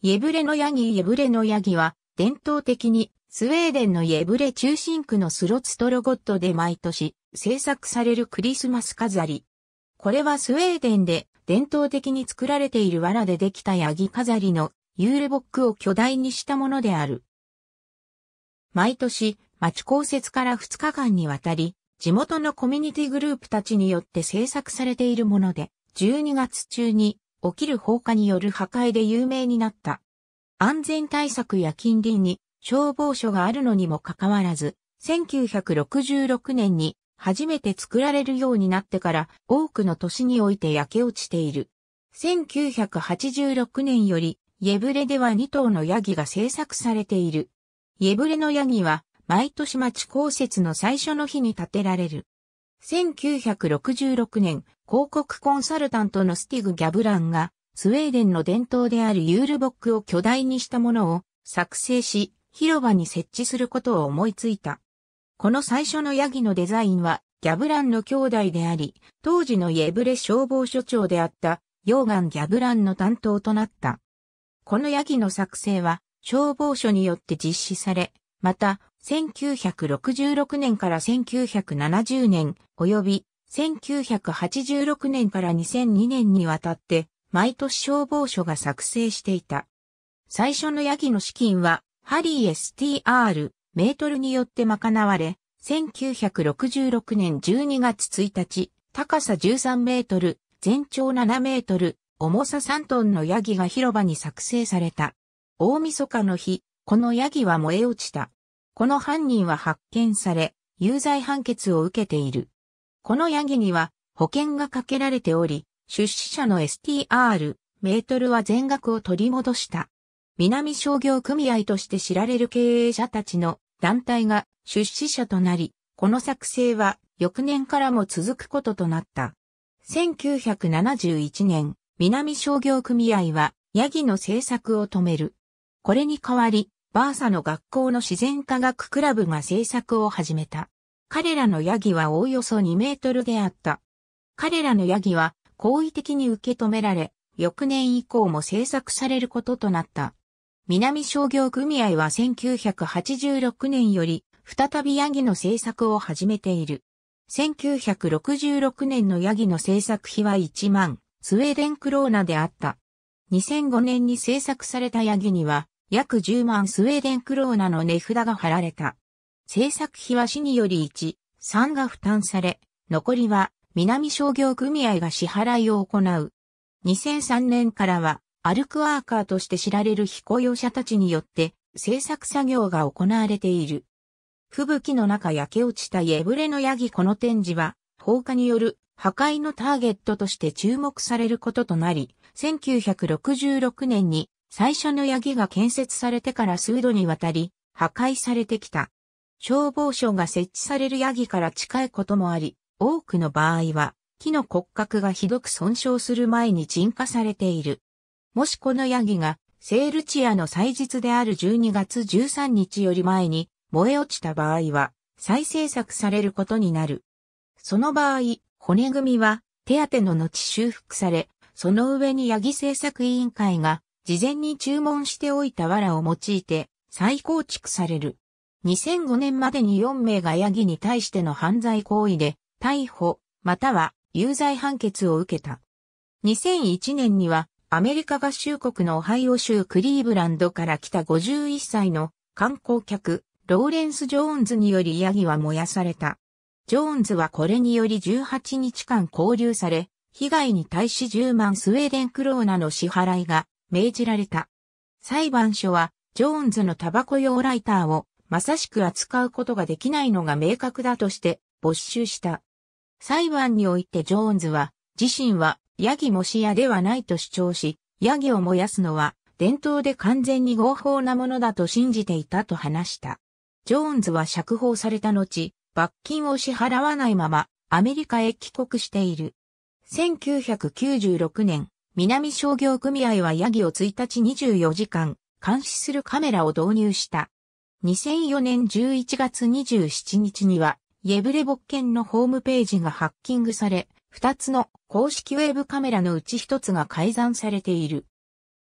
イェブレのヤギイェブレのヤギは、伝統的に、スウェーデンのイェブレ中心区のスロツトロゴットで毎年、制作されるクリスマス飾り。これはスウェーデンで、伝統的に作られている藁でできたヤギ飾りの、ユーレボックを巨大にしたものである。毎年、町公設から2日間にわたり、地元のコミュニティグループたちによって制作されているもので、12月中に起きる放火による破壊で有名になった。安全対策や近隣に消防署があるのにもかかわらず、1966年に初めて作られるようになってから多くの年において焼け落ちている。1986年より、イブレでは2頭のヤギが製作されている。イブレのヤギは、毎年町公設の最初の日に建てられる。1966年、広告コンサルタントのスティグ・ギャブランが、スウェーデンの伝統であるユールボックを巨大にしたものを作成し、広場に設置することを思いついた。この最初のヤギのデザインは、ギャブランの兄弟であり、当時のイエブレ消防署長であった、溶岩ギャブランの担当となった。このヤギの作成は、消防署によって実施され、また、1966年から1970年及び1986年から2002年にわたって毎年消防署が作成していた。最初のヤギの資金はハリー STR メートルによって賄われ、1966年12月1日、高さ13メートル、全長7メートル、重さ3トンのヤギが広場に作成された。大晦日の日、このヤギは燃え落ちた。この犯人は発見され、有罪判決を受けている。このヤギには保険がかけられており、出資者の STR メートルは全額を取り戻した。南商業組合として知られる経営者たちの団体が出資者となり、この作成は翌年からも続くこととなった。1971年、南商業組合はヤギの制作を止める。これに代わり、バーサの学校の自然科学クラブが制作を始めた。彼らのヤギはおおよそ2メートルであった。彼らのヤギは好意的に受け止められ、翌年以降も制作されることとなった。南商業組合は1986年より再びヤギの制作を始めている。1966年のヤギの制作費は1万、スウェーデンクローナであった。2005年に制作されたヤギには約10万スウェーデンクローナの値札が貼られた。制作費は市により1、3が負担され、残りは南商業組合が支払いを行う。2003年からは、アルクワーカーとして知られる非雇用者たちによって制作作業が行われている。吹雪の中焼け落ちたエブレのヤギこの展示は、放火による破壊のターゲットとして注目されることとなり、1966年に最初のヤギが建設されてから数度にわたり、破壊されてきた。消防署が設置されるヤギから近いこともあり、多くの場合は、木の骨格がひどく損傷する前に沈下されている。もしこのヤギが、セールチアの祭日である12月13日より前に燃え落ちた場合は、再制作されることになる。その場合、骨組みは手当の後修復され、その上にヤギ製作委員会が事前に注文しておいた藁を用いて再構築される。2005年までに4名がヤギに対しての犯罪行為で逮捕または有罪判決を受けた。2001年にはアメリカ合衆国のオハイオ州クリーブランドから来た51歳の観光客ローレンス・ジョーンズによりヤギは燃やされた。ジョーンズはこれにより18日間拘留され、被害に対し10万スウェーデンクローナの支払いが命じられた。裁判所は、ジョーンズのタバコ用ライターをまさしく扱うことができないのが明確だとして没収した。裁判においてジョーンズは、自身はヤギもし屋ではないと主張し、ヤギを燃やすのは伝統で完全に合法なものだと信じていたと話した。ジョーンズは釈放された後、罰金を支払わないままアメリカへ帰国している。1996年、南商業組合はヤギを1日24時間監視するカメラを導入した。2004年11月27日には、イェブレボッケンのホームページがハッキングされ、2つの公式ウェブカメラのうち1つが改ざんされている。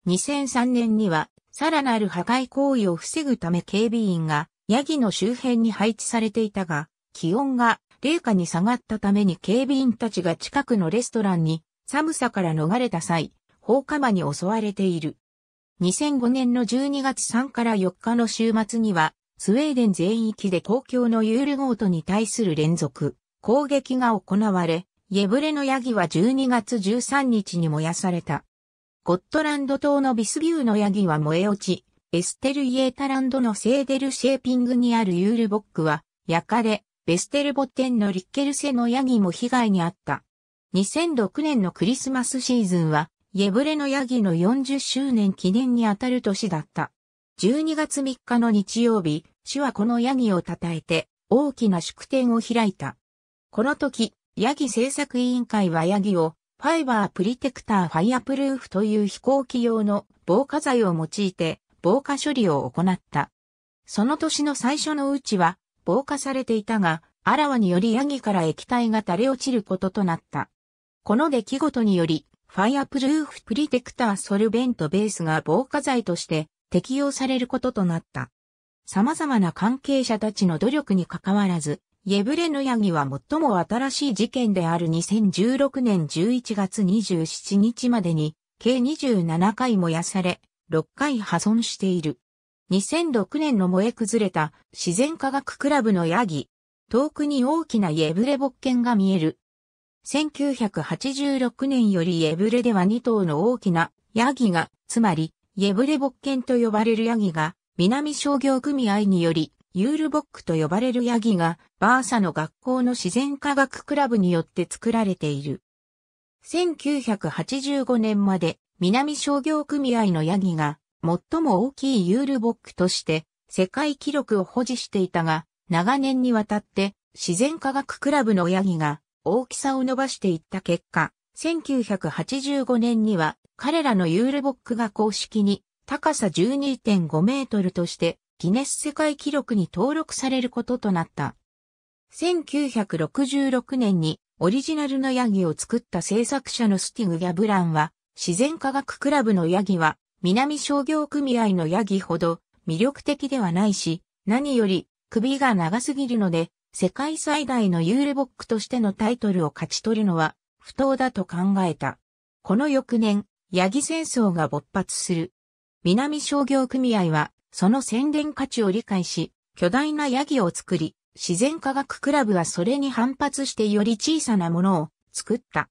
2003年には、さらなる破壊行為を防ぐため警備員が、ヤギの周辺に配置されていたが、気温が零下に下がったために警備員たちが近くのレストランに寒さから逃れた際、放火魔に襲われている。2005年の12月3から4日の週末には、スウェーデン全域で公共のユールゴートに対する連続、攻撃が行われ、イェブレのヤギは12月13日に燃やされた。ゴットランド島のビスビューのヤギは燃え落ち、エステルイエータランドのセーデルシェーピングにあるユールボックは、焼かれ、ベステルボッテンのリッケルセのヤギも被害に遭った。2006年のクリスマスシーズンは、イエブレのヤギの40周年記念にあたる年だった。12月3日の日曜日、市はこのヤギを称えて、大きな祝典を開いた。この時、ヤギ製作委員会はヤギを、ファイバープリテクターファイアプルーフという飛行機用の防火剤を用いて、防火処理を行った。その年の最初のうちは、防火されていたが、あらわによりヤギから液体が垂れ落ちることとなった。この出来事により、ファイアプルーフプリテクターソルベントベースが防火剤として適用されることとなった。様々な関係者たちの努力にかかわらず、イェブレヌヤギは最も新しい事件である2016年11月27日までに、計27回燃やされ、6回破損している。2006年の燃え崩れた自然科学クラブのヤギ。遠くに大きなイェブレボッケンが見える。1986年よりイェブレでは2頭の大きなヤギが、つまり、イェブレボッと呼ばれるヤギが、南商業組合により、ユールボックと呼ばれるヤギが、バーサの学校の自然科学クラブによって作られている。1985年まで、南商業組合のヤギが、最も大きいユールボックとして、世界記録を保持していたが、長年にわたって、自然科学クラブのヤギが、大きさを伸ばしていった結果、1985年には彼らのユールボックが公式に高さ12.5メートルとしてギネス世界記録に登録されることとなった。1966年にオリジナルのヤギを作った制作者のスティグ・ギャブランは自然科学クラブのヤギは南商業組合のヤギほど魅力的ではないし何より首が長すぎるので世界最大のユーレボックとしてのタイトルを勝ち取るのは不当だと考えた。この翌年、ヤギ戦争が勃発する。南商業組合は、その宣伝価値を理解し、巨大なヤギを作り、自然科学クラブはそれに反発してより小さなものを作った。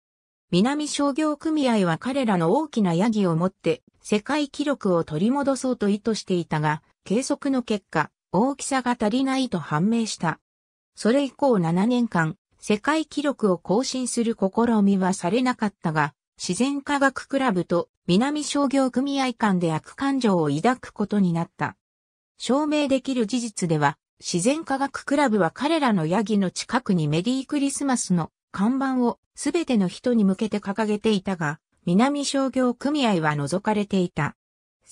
南商業組合は彼らの大きなヤギを持って世界記録を取り戻そうと意図していたが、計測の結果、大きさが足りないと判明した。それ以降7年間、世界記録を更新する試みはされなかったが、自然科学クラブと南商業組合間で悪感情を抱くことになった。証明できる事実では、自然科学クラブは彼らのヤギの近くにメリークリスマスの看板をすべての人に向けて掲げていたが、南商業組合は除かれていた。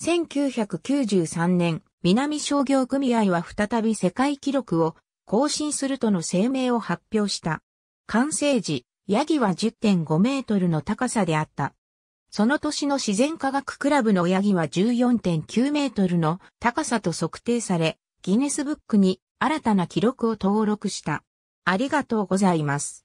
1993年、南商業組合は再び世界記録を更新するとの声明を発表した。完成時、ヤギは10.5メートルの高さであった。その年の自然科学クラブのヤギは14.9メートルの高さと測定され、ギネスブックに新たな記録を登録した。ありがとうございます。